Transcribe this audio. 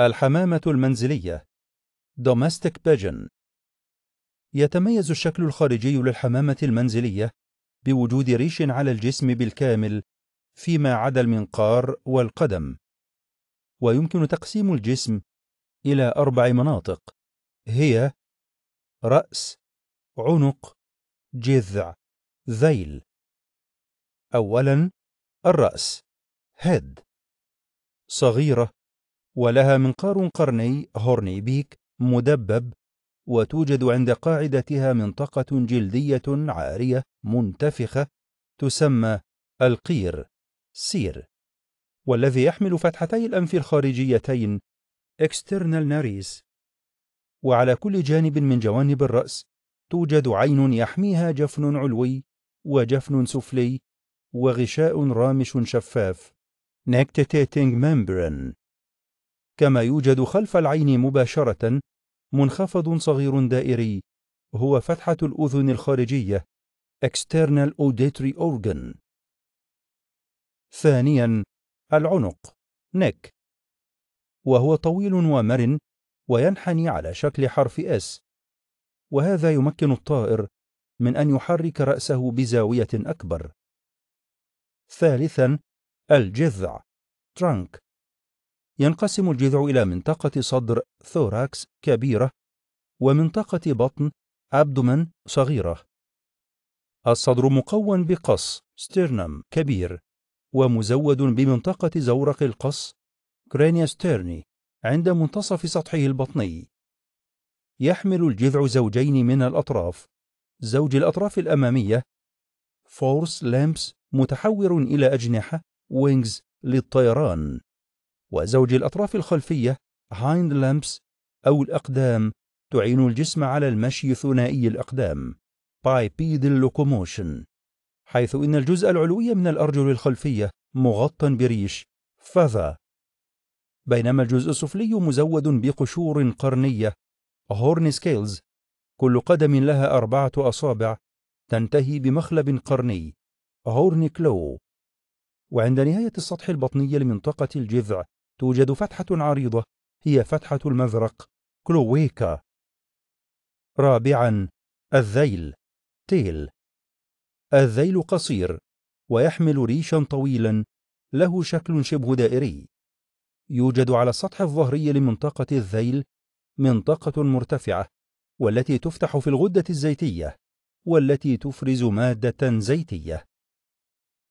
الحمامة المنزلية Domestic Pigeon يتميز الشكل الخارجي للحمامة المنزلية بوجود ريش على الجسم بالكامل فيما عدا المنقار والقدم ويمكن تقسيم الجسم إلى أربع مناطق هي رأس عنق جذع ذيل أولا الرأس هيد صغيرة ولها منقار قرني هورني بيك مدبب وتوجد عند قاعدتها منطقة جلدية عارية منتفخة تسمى القير سير والذي يحمل فتحتي الأنف الخارجيتين external nares وعلى كل جانب من جوانب الرأس توجد عين يحميها جفن علوي وجفن سفلي وغشاء رامش شفاف nectitating membrane كما يوجد خلف العين مباشرة منخفض صغير دائري هو فتحة الأذن الخارجية external auditory organ ثانيا العنق neck وهو طويل ومرن وينحني على شكل حرف S وهذا يمكن الطائر من أن يحرك رأسه بزاوية أكبر ثالثا الجذع trunk ينقسم الجذع إلى منطقة صدر ثوراكس كبيرة ومنطقة بطن أبدومن صغيرة الصدر مكون بقص ستيرنم كبير ومزود بمنطقة زورق القص كرينيا ستيرني عند منتصف سطحه البطني يحمل الجذع زوجين من الأطراف زوج الأطراف الأمامية فورس لامبس متحور إلى أجنحة وينجز للطيران وزوج الأطراف الخلفية hind لامبس أو الأقدام تعين الجسم على المشي ثنائي الأقدام bipedal locomotion حيث إن الجزء العلوي من الأرجل الخلفية مغطى بريش فذا بينما الجزء السفلي مزود بقشور قرنية horn scales كل قدم لها أربعة أصابع تنتهي بمخلب قرني هورن كلو وعند نهاية السطح البطني لمنطقة الجذع توجد فتحة عريضة هي فتحة المزرق كلويكا رابعا الذيل تيل الذيل قصير ويحمل ريشا طويلا له شكل شبه دائري يوجد على السطح الظهري لمنطقة الذيل منطقة مرتفعة والتي تفتح في الغدة الزيتية والتي تفرز مادة زيتية